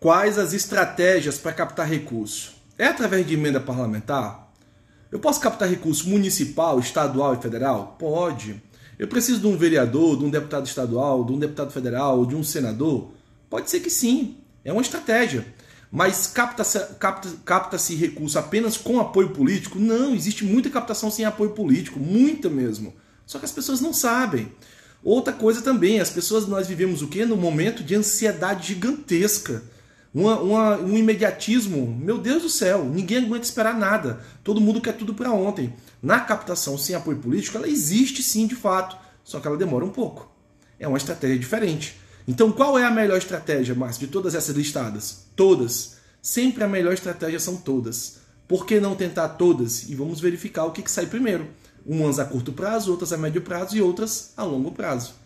Quais as estratégias para captar recurso? É através de emenda parlamentar? Eu posso captar recurso municipal, estadual e federal? Pode. Eu preciso de um vereador, de um deputado estadual, de um deputado federal, de um senador? Pode ser que sim. É uma estratégia. Mas capta-se capta, capta recurso apenas com apoio político? Não, existe muita captação sem apoio político, muita mesmo. Só que as pessoas não sabem. Outra coisa também, as pessoas, nós vivemos o quê? No momento de ansiedade gigantesca uma, uma, um imediatismo, meu Deus do céu, ninguém aguenta esperar nada, todo mundo quer tudo para ontem. Na captação sem apoio político, ela existe sim de fato, só que ela demora um pouco. É uma estratégia diferente. Então, qual é a melhor estratégia, Márcio, de todas essas listadas? Todas. Sempre a melhor estratégia são todas. Por que não tentar todas? E vamos verificar o que, que sai primeiro. Umas a curto prazo, outras a médio prazo e outras a longo prazo.